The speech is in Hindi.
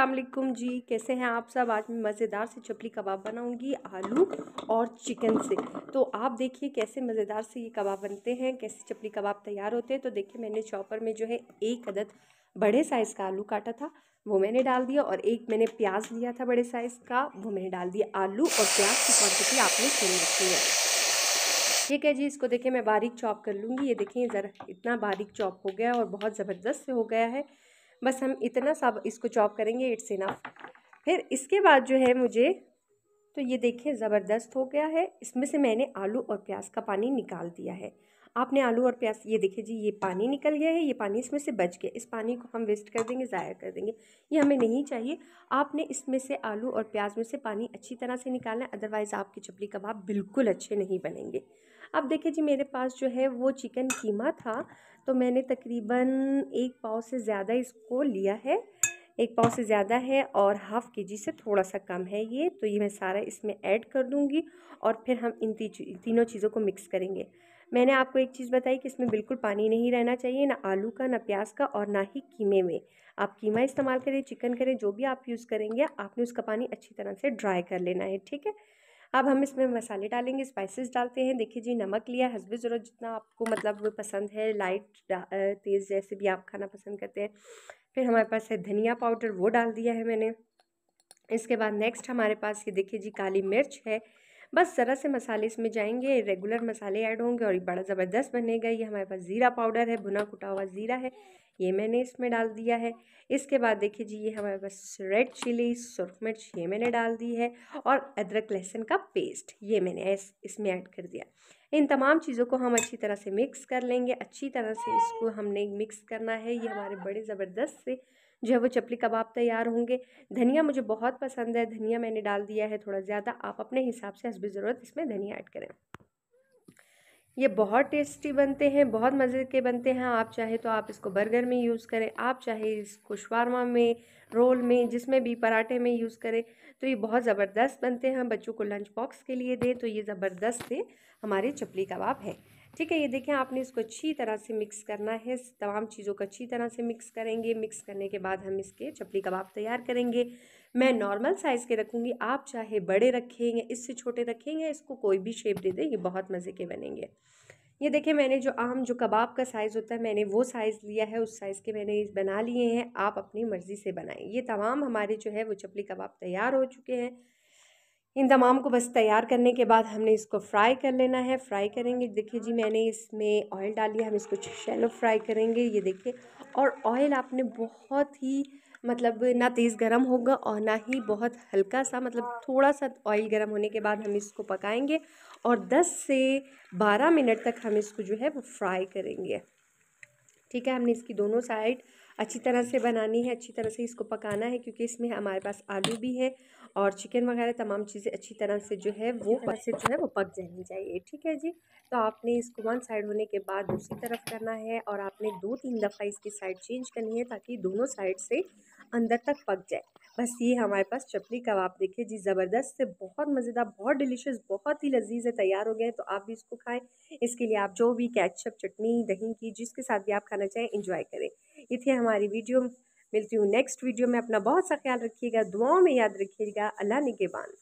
असलकुम जी कैसे हैं आप सब आज मैं मज़ेदार से चपली कबाब बनाऊंगी आलू और चिकन से तो आप देखिए कैसे मज़ेदार से ये कबाब बनते हैं कैसे चपली कबाब तैयार होते हैं तो देखिए मैंने चॉपर में जो है एक अदद बड़े साइज़ का आलू काटा था वो मैंने डाल दिया और एक मैंने प्याज लिया था बड़े साइज़ का वो मैंने डाल दिया आलू और प्याज की क्वान्टिटी आपने सुन रखी है ठीक है जी इसको देखिए मैं बारीक चॉप कर लूँगी ये देखिए ज़रा इतना बारीक चॉप हो गया और बहुत ज़बरदस्त से हो गया है बस हम इतना सा इसको चॉप करेंगे इट्स इनफ फिर इसके बाद जो है मुझे तो ये देखिए ज़बरदस्त हो गया है इसमें से मैंने आलू और प्याज का पानी निकाल दिया है आपने आलू और प्याज ये देखिए जी ये पानी निकल गया है ये पानी इसमें से बच गया इस पानी को हम वेस्ट कर देंगे ज़ाया कर देंगे ये हमें नहीं चाहिए आपने इसमें से आलू और प्याज में से पानी अच्छी तरह से निकालना है अदरवाइज़ आपकी चपली कबाब बिल्कुल अच्छे नहीं बनेंगे अब देखिए जी मेरे पास जो है वो चिकन कीमा था तो मैंने तकरीबन एक पाव से ज़्यादा इसको लिया है एक पाव से ज़्यादा है और हाफ़ के जी से थोड़ा सा कम है ये तो ये मैं सारा इसमें ऐड कर दूँगी और फिर हम इन तीनों चीज़ों को मिक्स करेंगे मैंने आपको एक चीज़ बताई कि इसमें बिल्कुल पानी नहीं रहना चाहिए ना आलू का ना प्याज का और ना ही कीमे में आप कीमा इस्तेमाल करें चिकन करें जो भी आप यूज़ करेंगे आपने उसका पानी अच्छी तरह से ड्राई कर लेना है ठीक है अब हम इसमें मसाले डालेंगे स्पाइसेस डालते हैं देखिए जी नमक लिया हसबे ज़रूरत जितना आपको मतलब पसंद है लाइट तेज़ जैसे भी आप खाना पसंद करते हैं फिर हमारे पास है धनिया पाउडर वो डाल दिया है मैंने इसके बाद नेक्स्ट हमारे पास ये देखिए जी काली मिर्च है बस ज़रा से मसाले इसमें जाएंगे रेगुलर मसाले ऐड होंगे और ये बड़ा ज़बरदस्त बनेगा ये हमारे पास ज़ीरा पाउडर है भुना कुटा हुआ ज़ीरा है ये मैंने इसमें डाल दिया है इसके बाद देखिए जी ये हमारे पास रेड चिली सुरख मिर्च ये मैंने डाल दी है और अदरक लहसुन का पेस्ट ये मैंने इसमें ऐड कर दिया इन तमाम चीज़ों को हम अच्छी तरह से मिक्स कर लेंगे अच्छी तरह से इसको हमने मिक्स करना है ये हमारे बड़े ज़बरदस्त से जो है वो चपली कबाब तैयार होंगे धनिया मुझे बहुत पसंद है धनिया मैंने डाल दिया है थोड़ा ज़्यादा आप अपने हिसाब से हसब ज़रूरत इसमें धनिया ऐड करें ये बहुत टेस्टी बनते हैं बहुत मज़े के बनते हैं आप चाहे तो आप इसको बर्गर में यूज़ करें आप चाहे इसको शवारमा में रोल में जिसमें भी पराठे में यूज़ करें तो ये बहुत ज़बरदस्त बनते हैं बच्चों को लंच बॉक्स के लिए दें तो ये ज़बरदस्त है हमारे चपली कबाब है ठीक है ये देखें आपने इसको अच्छी तरह से मिक्स करना है तमाम चीज़ों को अच्छी तरह से मिक्स करेंगे मिक्स करने के बाद हम इसके चपली कबाब तैयार करेंगे मैं नॉर्मल साइज़ के रखूँगी आप चाहे बड़े रखें या इससे छोटे रखेंगे या इसको कोई भी शेप दे दें ये बहुत मज़े के बनेंगे ये देखें मैंने जो आम जो कबाब का साइज़ होता है मैंने वो साइज़ लिया है उस साइज़ के मैंने बना लिए हैं आप अपनी मर्ज़ी से बनाएं ये तमाम हमारे जो है वो चपली कबाब तैयार हो चुके हैं इन तमाम को बस तैयार करने के बाद हमने इसको फ्राई कर लेना है फ्राई करेंगे देखिए जी मैंने इसमें ऑयल डाली है हम इसको शैलो फ्राई करेंगे ये देखिए और ऑयल आपने बहुत ही मतलब ना तेज़ गर्म होगा और ना ही बहुत हल्का सा मतलब थोड़ा सा ऑयल गर्म होने के बाद हम इसको पकाएंगे और 10 से 12 मिनट तक हम इसको जो है वो फ्राई करेंगे ठीक है हमने इसकी दोनों साइड अच्छी तरह से बनानी है अच्छी तरह से इसको पकाना है क्योंकि इसमें हमारे पास आलू भी है और चिकन वगैरह तमाम चीज़ें अच्छी तरह से जो है वो से जो है वो पक जानी चाहिए ठीक है जी तो आपने इसको वन साइड होने के बाद दूसरी तरफ करना है और आपने दो तीन दफ़ा इसकी साइड चेंज करनी है ताकि दोनों साइड से अंदर तक पक जाए बस ये हमारे पास चपली कबाब देखिए जी ज़बरदस्त से बहुत मज़ेदार बहुत डिलीशियस बहुत ही लजीज है तैयार हो गए तो आप भी इसको खाएं इसके लिए आप जो भी कैचअप चटनी दही की जिसके साथ भी आप खाना चाहें इंजॉय करें ये थी हमारी वीडियो मिलती हूँ नेक्स्ट वीडियो में अपना बहुत सा ख्याल रखिएगा दुआओं में याद रखिएगा अल्लाह निगेबान